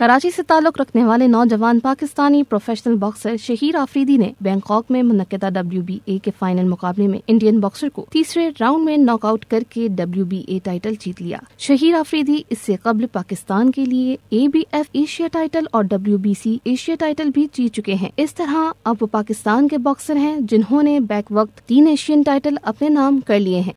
कराची से ताल्लुक रखने वाले नौजवान पाकिस्तानी प्रोफेशनल बॉक्सर शहीर आफरीदी ने बैंकॉक में मुनदा डब्ल्यू बी ए के फाइनल मुकाबले में इंडियन बॉक्सर को तीसरे राउंड में नॉकआउट करके डब्ल्यू बी ए टाइटल जीत लिया शहीर आफरीदी इससे कबल पाकिस्तान के लिए ए एशिया टाइटल और W B C Asia title भी जीत चुके हैं इस तरह अब वो पाकिस्तान के बॉक्सर हैं जिन्होंने बैक वक्त तीन एशियन टाइटल अपने नाम कर लिए हैं